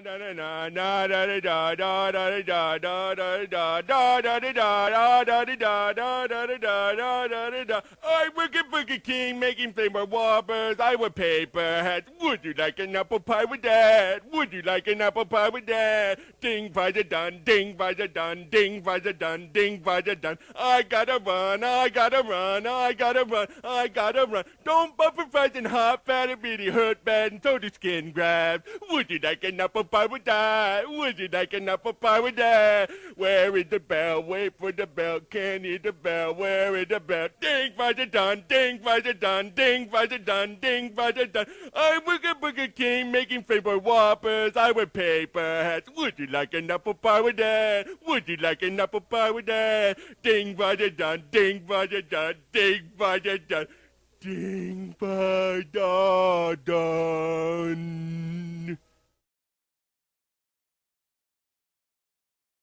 I'm Wicked Booger King making flavor whoppers. I would paper hats. Would you like an apple pie with that? Would you like an apple pie with that? Ding, visor done, ding, visor done, ding, visor done, ding, visor done. I gotta run, I gotta run, I gotta run, I gotta run. Don't buffer fries and hot fat, it really hurt bad and so do skin grabs. Would you like an apple Papa died? Would you like an apple pie would die? Where is the bell? Wait for the bell. Can hear the bell. Where is the bell? Ding, father done. Ding, father done. Ding, father done. Ding, father done. I was a Burger King making favorite whoppers. I would paper hats. Would you like an apple pie with that? Would you like an apple pie with that? Ding, father done. Ding, father done. Ding, father done. Ding, done.